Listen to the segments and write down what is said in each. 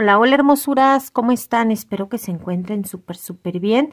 Hola, hola hermosuras, ¿cómo están? Espero que se encuentren súper, súper bien.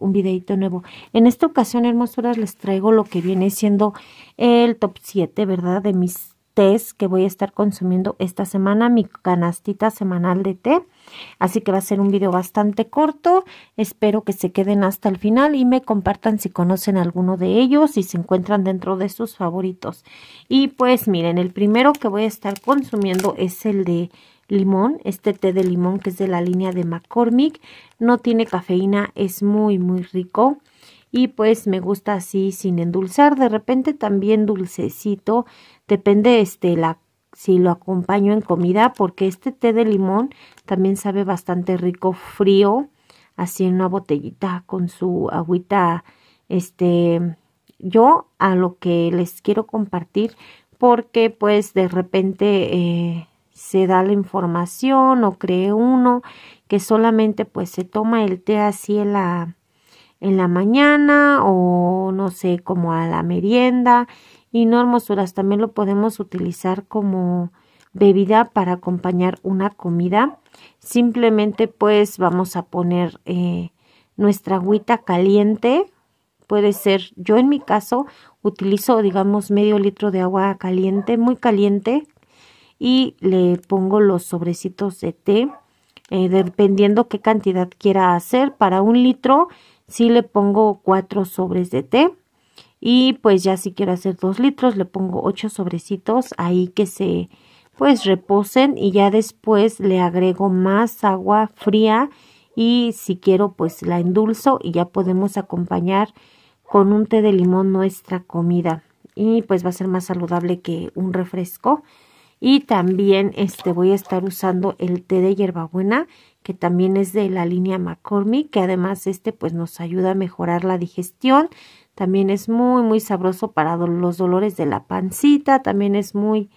un videito nuevo. En esta ocasión, hermosuras, les traigo lo que viene siendo el top 7, ¿verdad? De mis test que voy a estar consumiendo esta semana, mi canastita semanal de té. Así que va a ser un video bastante corto. Espero que se queden hasta el final y me compartan si conocen alguno de ellos, y se encuentran dentro de sus favoritos. Y pues miren, el primero que voy a estar consumiendo es el de limón, este té de limón que es de la línea de McCormick, no tiene cafeína, es muy muy rico y pues me gusta así sin endulzar, de repente también dulcecito, depende este la si lo acompaño en comida porque este té de limón también sabe bastante rico frío, así en una botellita con su agüita este yo a lo que les quiero compartir porque pues de repente eh, se da la información o cree uno que solamente pues se toma el té así en la en la mañana o no sé como a la merienda y no hermosuras también lo podemos utilizar como bebida para acompañar una comida simplemente pues vamos a poner eh, nuestra agüita caliente puede ser yo en mi caso utilizo digamos medio litro de agua caliente muy caliente y le pongo los sobrecitos de té eh, dependiendo qué cantidad quiera hacer para un litro si le pongo cuatro sobres de té y pues ya si quiero hacer dos litros le pongo ocho sobrecitos ahí que se pues reposen y ya después le agrego más agua fría y si quiero pues la endulzo y ya podemos acompañar con un té de limón nuestra comida y pues va a ser más saludable que un refresco y también este, voy a estar usando el té de hierbabuena, que también es de la línea McCormick, que además este pues nos ayuda a mejorar la digestión. También es muy, muy sabroso para los dolores de la pancita. También es muy,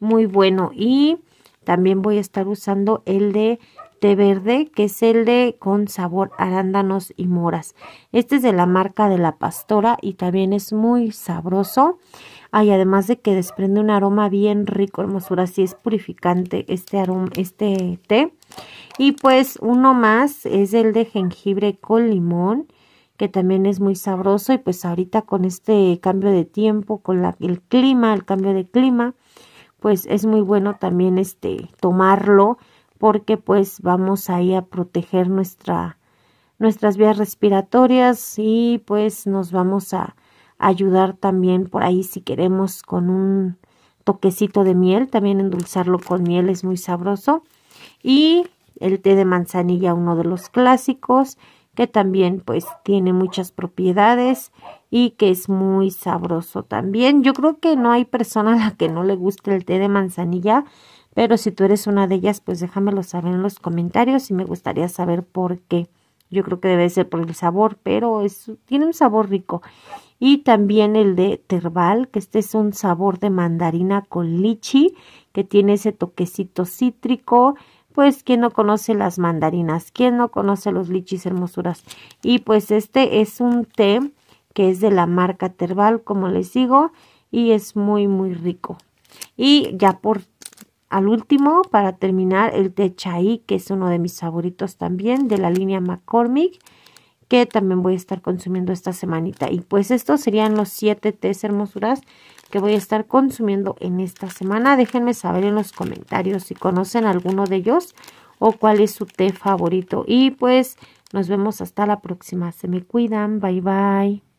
muy bueno. Y también voy a estar usando el de té verde, que es el de con sabor arándanos y moras. Este es de la marca de la pastora y también es muy sabroso. Ay, además de que desprende un aroma bien rico, hermosura, así es purificante este aroma, este té. Y pues uno más es el de jengibre con limón, que también es muy sabroso y pues ahorita con este cambio de tiempo, con la, el clima, el cambio de clima, pues es muy bueno también este tomarlo porque pues vamos ahí a proteger nuestra nuestras vías respiratorias y pues nos vamos a ayudar también por ahí si queremos con un toquecito de miel, también endulzarlo con miel es muy sabroso. Y el té de manzanilla, uno de los clásicos, que también pues tiene muchas propiedades y que es muy sabroso también. Yo creo que no hay persona a la que no le guste el té de manzanilla, pero si tú eres una de ellas, pues déjamelo saber en los comentarios y me gustaría saber por qué. Yo creo que debe ser por el sabor, pero es, tiene un sabor rico y también el de Terbal, que este es un sabor de mandarina con lichi, que tiene ese toquecito cítrico. Pues, ¿quién no conoce las mandarinas? ¿Quién no conoce los lichis hermosuras? Y pues este es un té que es de la marca Terbal, como les digo, y es muy, muy rico. Y ya por al último, para terminar, el té chai, que es uno de mis favoritos también, de la línea McCormick que también voy a estar consumiendo esta semanita. Y pues estos serían los 7 tés hermosuras que voy a estar consumiendo en esta semana. Déjenme saber en los comentarios si conocen alguno de ellos o cuál es su té favorito. Y pues nos vemos hasta la próxima. Se me cuidan. Bye bye.